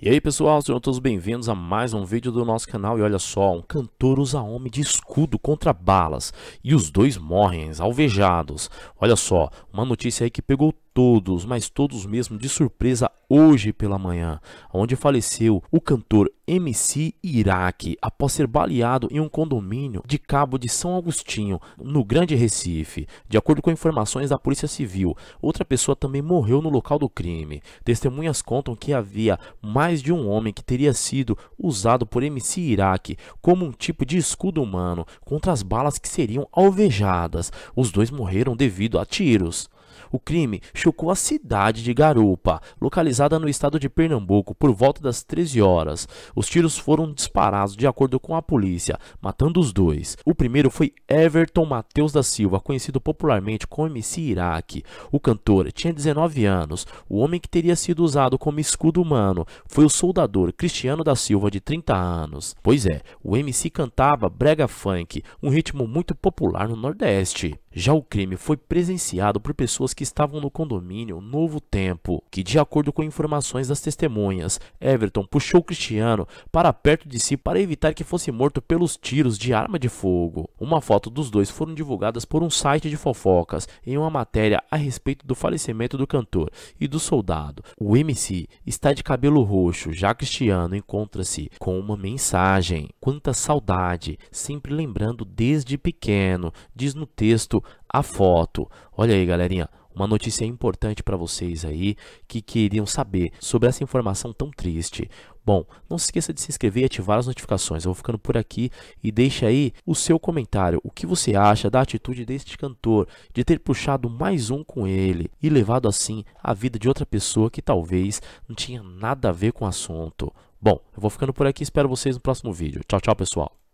E aí pessoal, sejam todos bem-vindos a mais um vídeo do nosso canal E olha só, um cantor usa homem de escudo contra balas E os dois morrem alvejados Olha só, uma notícia aí que pegou todos, mas todos mesmo, de surpresa hoje pela manhã, onde faleceu o cantor MC Iraque após ser baleado em um condomínio de Cabo de São Agostinho, no Grande Recife. De acordo com informações da Polícia Civil, outra pessoa também morreu no local do crime. Testemunhas contam que havia mais de um homem que teria sido usado por MC Iraque como um tipo de escudo humano contra as balas que seriam alvejadas. Os dois morreram devido a tiros. O crime chocou a cidade de Garupa, localizada no estado de Pernambuco, por volta das 13 horas. Os tiros foram disparados de acordo com a polícia, matando os dois. O primeiro foi Everton Matheus da Silva, conhecido popularmente como MC Iraque. O cantor tinha 19 anos. O homem que teria sido usado como escudo humano foi o soldador Cristiano da Silva, de 30 anos. Pois é, o MC cantava brega funk, um ritmo muito popular no Nordeste. Já o crime foi presenciado por pessoas que estavam no condomínio Novo Tempo, que, de acordo com informações das testemunhas, Everton puxou Cristiano para perto de si para evitar que fosse morto pelos tiros de arma de fogo. Uma foto dos dois foram divulgadas por um site de fofocas em uma matéria a respeito do falecimento do cantor e do soldado. O MC está de cabelo roxo, já Cristiano encontra-se com uma mensagem. Quanta saudade, sempre lembrando desde pequeno, diz no texto a foto. Olha aí, galerinha, uma notícia importante para vocês aí que queriam saber sobre essa informação tão triste. Bom, não se esqueça de se inscrever e ativar as notificações. Eu vou ficando por aqui e deixa aí o seu comentário. O que você acha da atitude deste cantor de ter puxado mais um com ele e levado assim a vida de outra pessoa que talvez não tinha nada a ver com o assunto. Bom, eu vou ficando por aqui, espero vocês no próximo vídeo. Tchau, tchau, pessoal.